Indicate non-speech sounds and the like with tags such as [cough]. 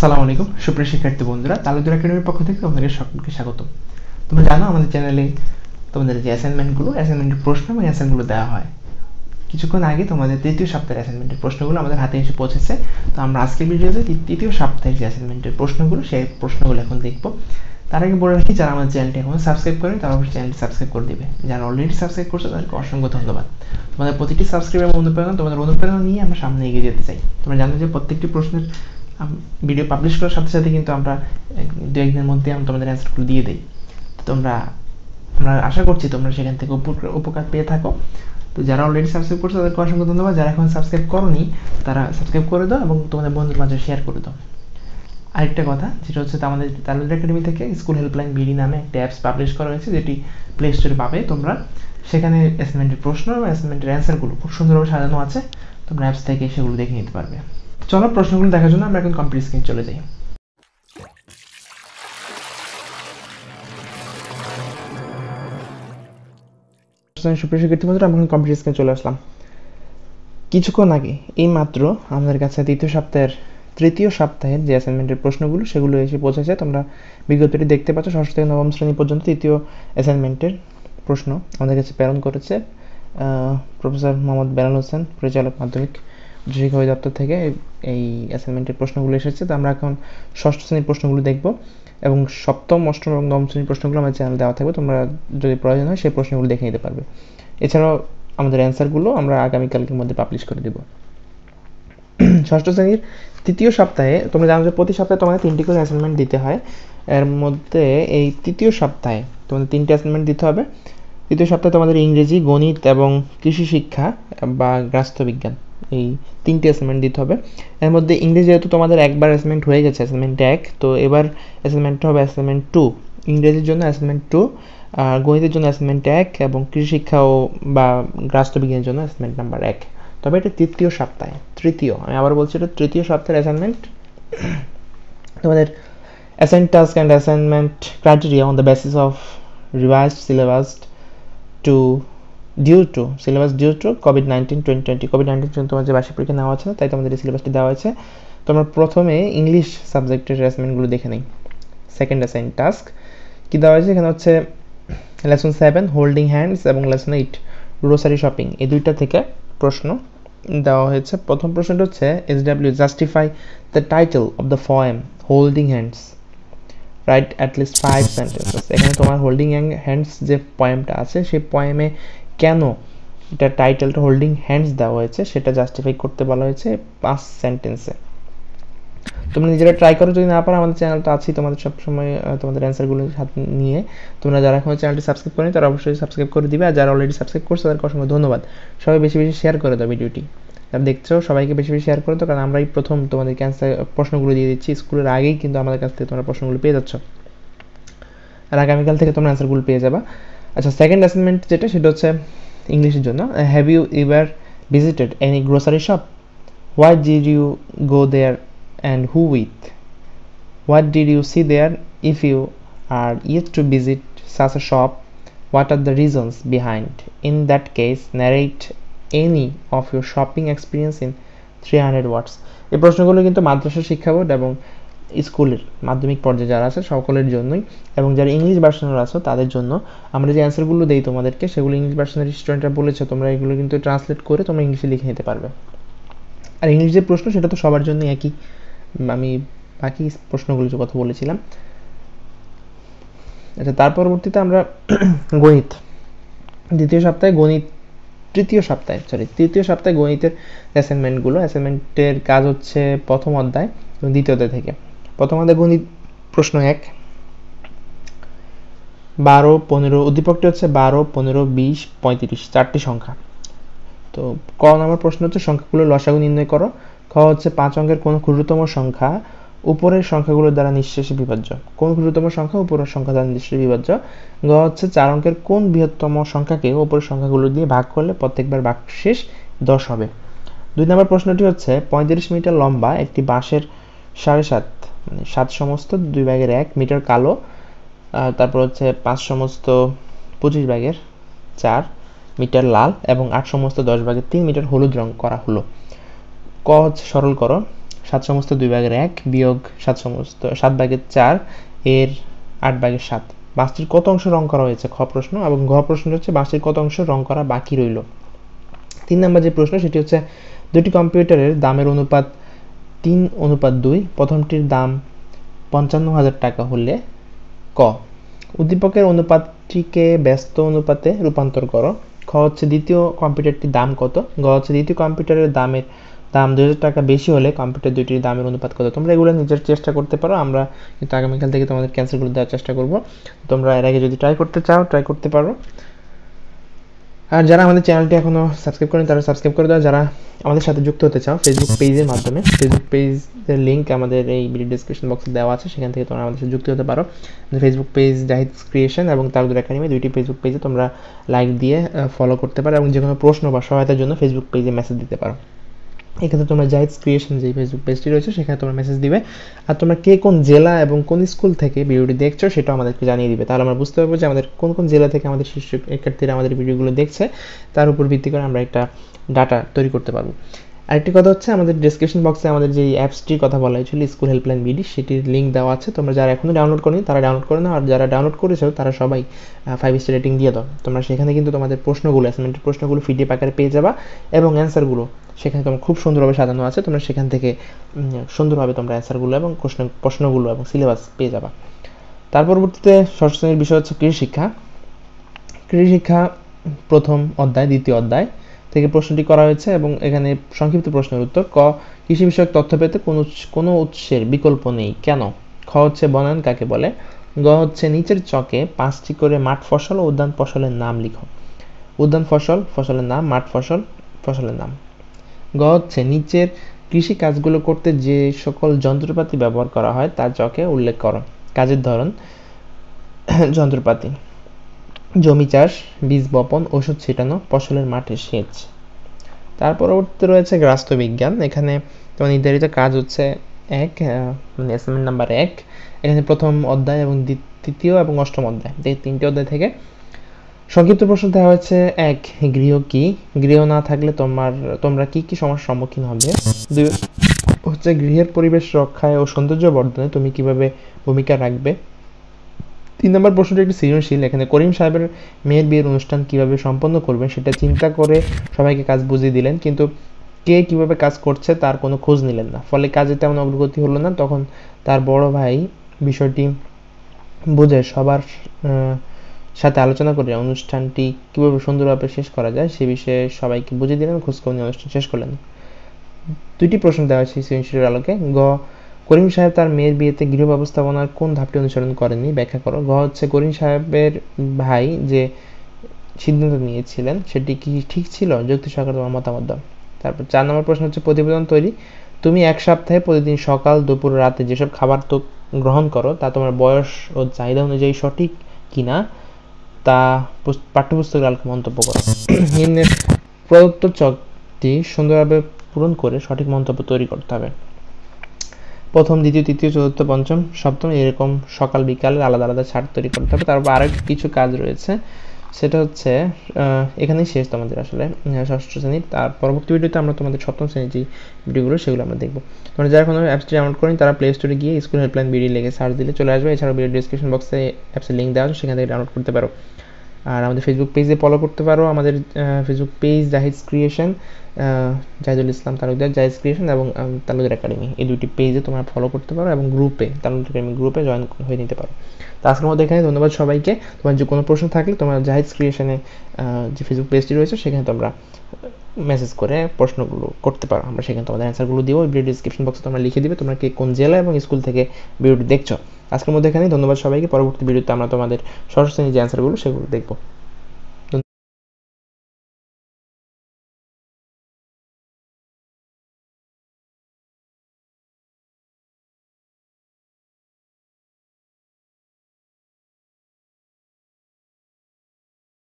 আসসালামু আলাইকুম সুপ্রিয় শিক্ষার্থী বন্ধুরা তালুদুর একাডেমির পক্ষ থেকে তোমাদের সকলকে স্বাগত তোমরা জানো আমাদের চ্যানেলে তোমাদের যে অ্যাসাইনমেন্টগুলো অ্যাসাইনমেন্টের প্রশ্ন এবং অ্যাসাইনমেন্টগুলো দেওয়া হয় কিছুক্ষণ আগে তোমাদের তৃতীয় সপ্তাহের অ্যাসাইনমেন্টের প্রশ্নগুলো আমাদের হাতে এসে পৌঁছেছে তো আমরা আজকের ভিডিওতে তৃতীয় সপ্তাহের যে অ্যাসাইনমেন্টের প্রশ্নগুলো সেই প্রশ্নগুলো এখন দেখব তার আগে বলে রাখি যারা আমাদের চ্যানেলটি এখন সাবস্ক্রাইব করেন তারা অবশ্যই চ্যানেলটি সাবস্ক্রাইব করে দেবে যারা অলরেডি সাবস্ক্রাইব করছে তাদেরকে অসংখ্য ধন্যবাদ তোমাদের প্রতিটি সাবস্ক্রাইবার অনুপ্রেরণা তোমাদের অনুপ্রেরণা নিয়ে আমরা সামনে এগিয়ে যেতে চাই তোমরা জানো যে প্রত্যেকটি প্রশ্নের ভিডিও পাবলিশ করার সাথে সাথে কিন্তু আমরা দু একদিনের মধ্যে আমরা তোমাদের অ্যান্সারগুলো দিয়ে দিই তো তোমরা আমরা আশা করছি তোমরা সেখান থেকে উপকার পেয়ে থাকো তো যারা অলরেডি সাবস্ক্রাইব করছো তাদেরকে অসংখ্য ধন্যবাদ যারা এখন সাবস্ক্রাইব করনি তারা সাবস্ক্রাইব করে দাও এবং তোমাদের বন্ধুর মাঝে শেয়ার করে দাও আরেকটা কথা যেটা হচ্ছে আমাদের তালুদার একাডেমি থেকে স্কুল হেল্পলাইন বিডি নামে একটা অ্যাপস পাবলিশ করা হয়েছে যেটি প্লে স্টোরে পাবে তোমরা সেখানে অ্যাসাইনমেন্টের প্রশ্ন এবং অ্যাসাইনমেন্টের অ্যান্সারগুলো খুব সুন্দরভাবে সাজানো আছে তোমরা অ্যাপস থেকে সেগুলো দেখে নিতে পারবে চলো প্রশ্নগুলো দেখার জন্য আমরা এখন কম্পিউটার স্ক্রিন চলে যাই সুপ্রিয় শিক্ষার্থী বন্ধুরা আমরা এখন চলে আসলাম কিছুক্ষণ আগে এই মাত্র আমাদের কাছে দ্বিতীয় সপ্তাহের তৃতীয় সপ্তাহের যে অ্যাসাইনমেন্টের প্রশ্নগুলো সেগুলো এসে পৌঁছেছে তোমরা বিজ্ঞপ্তিটি দেখতে পাচ্ছ ষষ্ঠ থেকে নবম শ্রেণী পর্যন্ত তৃতীয় অ্যাসাইনমেন্টের প্রশ্ন আমাদের কাছে প্রেরণ করেছে প্রফেসর মোহাম্মদ বেলাল হোসেন পরিচালক মাধ্যমিক শিক্ষা দপ্তর থেকে এই অ্যাসাইনমেন্টের প্রশ্নগুলো এসেছে তো আমরা এখন ষষ্ঠ শ্রেণীর প্রশ্নগুলো দেখব এবং সপ্তম অষ্টম এবং নবম শ্রেণীর প্রশ্নগুলো আমাদের চ্যানেল দেওয়া থাকবে তোমরা যদি প্রয়োজন হয় সেই প্রশ্নগুলো দেখে নিতে পারবে এছাড়াও আমাদের অ্যান্সারগুলো আমরা আগামীকালকের মধ্যে পাবলিশ করে দেবো ষষ্ঠ শ্রেণীর তৃতীয় সপ্তাহে তোমরা জানো যে প্রতি সপ্তাহে তোমাদের তিনটি করে অ্যাসাইনমেন্ট দিতে হয় এর মধ্যে এই তৃতীয় সপ্তাহে তোমাদের তিনটি অ্যাসাইনমেন্ট দিতে হবে তৃতীয় সপ্তাহে তোমাদের ইংরেজি গণিত এবং কৃষি শিক্ষা বা রাষ্ট্রবিজ্ঞান এই তিনটে অ্যাসাইনমেন্ট দিতে হবে এর মধ্যে ইংরেজি যেহেতু তোমাদের একবার অ্যাসাইনমেন্ট হয়ে গেছে অ্যাসাইনমেন্ট এক তো এবার অ্যাসাইনমেন্ট হবে অ্যাসাইনমেন্ট টু ইংরেজির জন্য অ্যাসাইনমেন্ট টু আর গণিতের জন্য অ্যাসাইনমেন্ট এক এবং কৃষিশিক্ষা ও বা রাষ্ট্রবিজ্ঞানের জন্য অ্যাসাইনমেন্ট নাম্বার এক তবে এটা তৃতীয় সপ্তাহে তৃতীয় আমি আবার বলছি এটা তৃতীয় সপ্তাহের অ্যাসাইনমেন্ট তোমাদের assign task and assignment criteria on the basis of revised syllabus to due to syllabus due to COVID nineteen twenty twenty COVID nineteen জন্য তোমার যে বার্ষিক পরীক্ষা নেওয়া আছে না তাই তোমাদের এই সিলেবাসটি দেওয়া হয়েছে তোমরা প্রথমে ইংলিশ সাবজেক্টের অ্যাসাইনমেন্টগুলো দেখে নেই সেকেন্ড অ্যাসাইন টাস্ক কী দেওয়া হয়েছে এখানে হচ্ছে লেসন সেভেন হোল্ডিং হ্যান্ডস এবং লেসন এইট গ্রোসারি শপিং এই দুইটা থেকে প্রশ্ন দেওয়া হয়েছে প্রথম প্রশ্নটা হচ্ছে S W justify the title of the poem holding hands write at least five sentences এখানে তোমার হোল্ডিং হ্যান্ডস যে পয়েমটা আছে সেই পয়েমে কেন এটা টাইটেলটা হোল্ডিং হ্যান্ডস দেওয়া হয়েছে সেটা জাস্টিফাই করতে বলা হয়েছে পাঁচ সেন্টেন্সে তোমরা নিজেরা ট্রাই করো যদি না পারো আমাদের চ্যানেলটা আছে তোমাদের সবসময় তোমাদের অ্যান্সারগুলো সাথে নিয়ে তোমরা যারা এখনো চ্যানেলটি সাবস্ক্রাইব করেনি তারা অবশ্যই সাবস্ক্রাইব করে দিবে আর যারা অলরেডি সাবস্ক্রাইব করছে তাদেরকে অসংখ্য ধন্যবাদ সবাই বেশি বেশি শেয়ার করে দাও ভিডিওটি তারা দেখছো সবাইকে বেশি বেশি শেয়ার করে দাও কারণ আমরাই প্রথম তোমাদের ক্যান্সার প্রশ্নগুলো দিয়ে দিচ্ছি স্কুলের আগেই কিন্তু আমাদের কাছ থেকে তোমরা প্রশ্নগুলো পেয়ে যাচ্ছ আর আগামীকাল থেকে তোমরা অ্যান্সারগুলো পেয়ে যাবা আচ্ছা সেকেন্ড অ্যাসাইনমেন্ট যেটা সেটা হচ্ছে ইংলিশের জন্য have you ever visited any grocery shop what did you go there and who with what did you see there if you are yes to visit such such shop what are the reasons behind in that case narrate any of your shopping experience in three hundred words এই প্রশ্নগুলো কিন্তু মাদ্রাসা শিক্ষা board এবং স্কুলের মাধ্যমিক পর্যায়ে যারা আছে সকলের জন্যই এবং যারা ইংলিশ ভার্সনের আছো তাদের জন্য আমরা যে অ্যান্সারগুলো দিই তোমাদেরকে সেগুলো ইংলিশ ভার্সনের স্টুডেন্টরা বলেছে তোমরা এগুলো কিন্তু ট্রান্সলেট করে তোমরা ইংলিশে লিখে নিতে পারবে আর ইংলিশ যে প্রশ্ন সেটা তো সবার জন্য একই আমি বাকি যে কথা বলেছিলাম আচ্ছা তার পরবর্তীতে আমরা [clears throat] গণিত দ্বিতীয় সপ্তাহে গণিত তৃতীয় সপ্তাহে সরি তৃতীয় সপ্তাহে গণিতের অ্যাসাইনমেন্টগুলো অ্যাসাইনমেন্টের কাজ হচ্ছে প্রথম অধ্যায় এবং দ্বিতীয় অধ্যায় থেকে প্রথম আমাদের গণিত প্রশ্ন এক বারো পনেরো উদ্দীপকটি হচ্ছে বারো পনেরো বিশ পঁয়ত্রিশ চারটি সংখ্যা তো ক নম্বর প্রশ্ন হচ্ছে সংখ্যাগুলো লসাগু নির্ণয় করো খ হচ্ছে পাঁচ অঙ্কের কোন ক্ষুদ্রতম সংখ্যা উপরের সংখ্যাগুলোর দ্বারা নিঃশেষে বিভাজ্য কোন ক্ষুদ্রতম সংখ্যা উপরের সংখ্যা দ্বারা নিঃশেষে বিভাজ্য গ হচ্ছে চার অঙ্কের কোন বৃহত্তম সংখ্যাকে উপরের সংখ্যাগুলো দিয়ে ভাগ করলে প্রত্যেকবার বাক শেষ দশ হবে দুই নম্বর প্রশ্নটি হচ্ছে পঁয়ত্রিশ মিটার লম্বা একটি বাঁশের সাড়ে সাত মানে সাত সমস্ত দুই ব্যাগের এক মিটার কালো তারপর হচ্ছে পাঁচ সমস্ত পঁচিশ ব্যাগের চার মিটার লাল এবং আট সমস্ত দশ ভাগের তিন মিটার হলুদ রং করা হলো ক হচ্ছে সরল করো সাত সমস্ত দুই ভাগের এক বিয়োগ সাত সমস্ত সাত ভাগের চার এর আট ভাগের সাত বাসটির কত অংশ রং করা হয়েছে খ প্রশ্ন এবং ঘ প্রশ্ন হচ্ছে বাসটির কত অংশ রং করা বাকি রইল তিন নম্বর যে প্রশ্ন সেটি হচ্ছে দুটি কম্পিউটারের দামের অনুপাত তিন অনুপাত দুই প্রথমটির দাম পঞ্চান্ন হাজার টাকা হলে ক উদ্দীপকের অনুপাতটিকে ব্যস্ত অনুপাতে রূপান্তর করো খ হচ্ছে দ্বিতীয় কম্পিউটারটির দাম কত গ হচ্ছে দ্বিতীয় কম্পিউটারের দামের দাম দু টাকা বেশি হলে কম্পিউটার দুইটির দামের অনুপাত কত তোমরা এগুলো নিজের চেষ্টা করতে পারো আমরা কিন্তু আগামীকাল থেকে তোমাদের ক্যান্সেলগুলো দেওয়ার চেষ্টা করব তোমরা এর আগে যদি ট্রাই করতে চাও ট্রাই করতে পারো আর যারা আমাদের চ্যানেলটি এখনও সাবস্ক্রাইব করেন তারা সাবস্ক্রাইব করে দাও যারা আমাদের সাথে যুক্ত হতে চাও ফেসবুক পেজের মাধ্যমে ফেসবুক পেজের লিঙ্ক আমাদের এই ভিডিও ডিসক্রিপশন বক্সে দেওয়া আছে সেখান থেকে তোমরা আমাদের সাথে যুক্ত হতে পারো ফেসবুক পেজ জাহিদ ক্রিয়েশন এবং দুটো একাডেমি দুইটি ফেসবুক পেজে তোমরা লাইক দিয়ে ফলো করতে পারো এবং যে কোনো প্রশ্ন বা সহায়তার জন্য ফেসবুক পেজে মেসেজ দিতে পারো এক্ষেত্রে তোমরা জাইজ ক্রিয়েশন যে ফেসবুক পেজটি রয়েছে সেখানে তোমরা মেসেজ দিবে আর তোমরা কে কোন জেলা এবং কোন স্কুল থেকে ভিডিওটি দেখছো সেটাও আমাদেরকে জানিয়ে দিবে তাহলে আমরা বুঝতে পারবো যে আমাদের কোন কোন জেলা থেকে আমাদের শিশু শিক্ষার্থীরা আমাদের ভিডিওগুলো দেখছে তার উপর ভিত্তি করে আমরা একটা ডাটা তৈরি করতে পারবো আরেকটি কথা হচ্ছে আমাদের ডিসক্রিপশন বক্সে আমাদের যে অ্যাপসটির কথা বলা হয়েছিল স্কুল হেল্পলাইন বিডি সেটির লিঙ্ক দেওয়া আছে তোমরা যারা এখনও ডাউনলোড করনি তারা ডাউনলোড করে নাও আর যারা ডাউনলোড করেছো তারা সবাই ফাইভ স্টার রেটিং দিয়ে দাও তোমরা সেখানে কিন্তু তোমাদের প্রশ্নগুলো অ্যাসাইনমেন্টের প্রশ্নগুলো ফিডে আকারে পেয়ে যাবা এবং অ্যান্সারগুলো সেখানে তোমার খুব সুন্দরভাবে সাজানো আছে তোমরা সেখান থেকে সুন্দরভাবে তোমরা অ্যান্সারগুলো এবং প্রশ্ন প্রশ্নগুলো এবং সিলেবাস পেয়ে যাবা তার পরবর্তীতে ষষ্ঠ শ্রেণীর বিষয় হচ্ছে কৃষি শিক্ষা কৃষি শিক্ষা প্রথম অধ্যায় দ্বিতীয় অধ্যায় থেকে প্রশ্নটি করা হয়েছে এবং এখানে সংক্ষিপ্ত প্রশ্নের উত্তর ক কৃষি বিষয়ক তথ্য পেতে কোনো কোনো উৎসের বিকল্প নেই কেন খ হচ্ছে বনায়ন কাকে বলে গ হচ্ছে নিচের চকে পাঁচটি করে মাঠ ফসল ও উদ্যান ফসলের নাম লিখো উদ্যান ফসল ফসলের নাম মাঠ ফসল ফসলের নাম গ হচ্ছে নিচের কৃষি কাজগুলো করতে যে সকল যন্ত্রপাতি ব্যবহার করা হয় তা চকে উল্লেখ করো কাজের ধরন [clears throat] যন্ত্রপাতি জমি চাষ বীজ বপন ওষুধ ছিটানো ফসলের মাঠে সেচ তার পরবর্তীতে রয়েছে বিজ্ঞান এখানে তোমার নির্ধারিত কাজ হচ্ছে এক মানে অ্যাসাইনমেন্ট নাম্বার এক এখানে প্রথম অধ্যায় এবং তৃতীয় এবং অষ্টম অধ্যায় এই তিনটি অধ্যায় থেকে সংক্ষিপ্ত প্রশ্ন দেওয়া হয়েছে এক গৃহ কি গৃহ না থাকলে তোমার তোমরা কি কি সমস্যার সম্মুখীন হবে দুই হচ্ছে গৃহের পরিবেশ রক্ষায় ও সৌন্দর্য বর্ধনে তুমি কিভাবে ভূমিকা রাখবে তিন নম্বর প্রশ্নটি একটি সৃজনশীল এখানে করিম সাহেবের মেয়ের বিয়ের অনুষ্ঠান কিভাবে সম্পন্ন করবেন সেটা চিন্তা করে সবাইকে কাজ বুঝিয়ে দিলেন কিন্তু কে কিভাবে কাজ করছে তার কোনো খোঁজ নিলেন না ফলে কাজে তেমন অগ্রগতি হলো না তখন তার বড় ভাই বিষয়টি বুঝে সবার সাথে আলোচনা করে অনুষ্ঠানটি কীভাবে সুন্দরভাবে শেষ করা যায় সে বিষয়ে সবাইকে বুঝিয়ে দিলেন খোঁজখবর নিয়ে অনুষ্ঠান শেষ করলেন দুটি প্রশ্ন দেওয়া হয়েছে সৃজনশীলের আলোকে গ করিম সাহেব তার মেয়ের বিয়েতে গৃহ ব্যবস্থাপনার কোন ধাপটি অনুসরণ করেননি ব্যাখ্যা করো গ হচ্ছে করিম সাহেবের ভাই যে সিদ্ধান্ত নিয়েছিলেন সেটি কি ঠিক ছিল যুক্তি সরকার তোমার মতামত দাও তারপর চার নম্বর প্রশ্ন হচ্ছে প্রতিবেদন তৈরি তুমি এক সপ্তাহে প্রতিদিন সকাল দুপুর রাতে যেসব খাবার তো গ্রহণ করো তা তোমার বয়স ও চাহিদা অনুযায়ী সঠিক কিনা তা পাঠ্যপুস্তকের আলোকে মন্তব্য করো নিম্নের প্রদত্ত চকটি সুন্দরভাবে পূরণ করে সঠিক মন্তব্য তৈরি করতে হবে প্রথম দ্বিতীয় তৃতীয় চতুর্থ পঞ্চম সপ্তম এরকম সকাল বিকালে আলাদা আলাদা ছাড় তৈরি করতে হবে তারপর আরও কিছু কাজ রয়েছে সেটা হচ্ছে এখানেই শেষ তোমাদের আসলে ষষ্ঠ শ্রেণীর তার পরবর্তী ভিডিওতে আমরা তোমাদের সপ্তম শ্রেণীর যে ভিডিওগুলো সেগুলো আমরা দেখবো তোমরা যারা কোনো অ্যাপসটি ডাউনলোড করেন তারা প্লে স্টোরে গিয়ে স্কুল হেল্পলাইন ভিডিও লেগে সার্চ দিলে চলে আসবে এছাড়াও ভিডিও ডিসক্রিপশন বক্সে অ্যাপসের লিঙ্ক দেওয়া আছে সেখান থেকে ডাউনলোড করতে পারো আর আমাদের ফেসবুক পেজে ফলো করতে পারো আমাদের Facebook page Zahid creation Zahidul Islam Talukdar Zahid creation এবং তালুকদার একাডেমি এই দুটি পেজে তোমরা ফলো করতে পারো এবং গ্রুপে তালুকদার একাডেমি গ্রুপে জয়েন হয়ে নিতে পারো তো আজকের মধ্যে এখানে ধন্যবাদ সবাইকে তোমার যে কোনো প্রশ্ন থাকলে তোমার জাহিদ ক্রিয়েশনে যে ফেসবুক পেজটি রয়েছে সেখানে তোমরা মেসেজ করে প্রশ্নগুলো করতে পারো আমরা সেখানে তোমাদের অ্যান্সারগুলো দিব ভিডিও ডিসক্রিপশন বক্সে তোমরা লিখে দিবে তোমরা কে কোন জেলা এবং স্কুল থেকে ভিডিওটি দেখছো আজকের মধ্যে এখানেই ধন্যবাদ সবাইকে পরবর্তী ভিডিওতে আমরা তোমাদের সরস্বতী যে অ্যান্সারগুলো সেগুলো দেখবো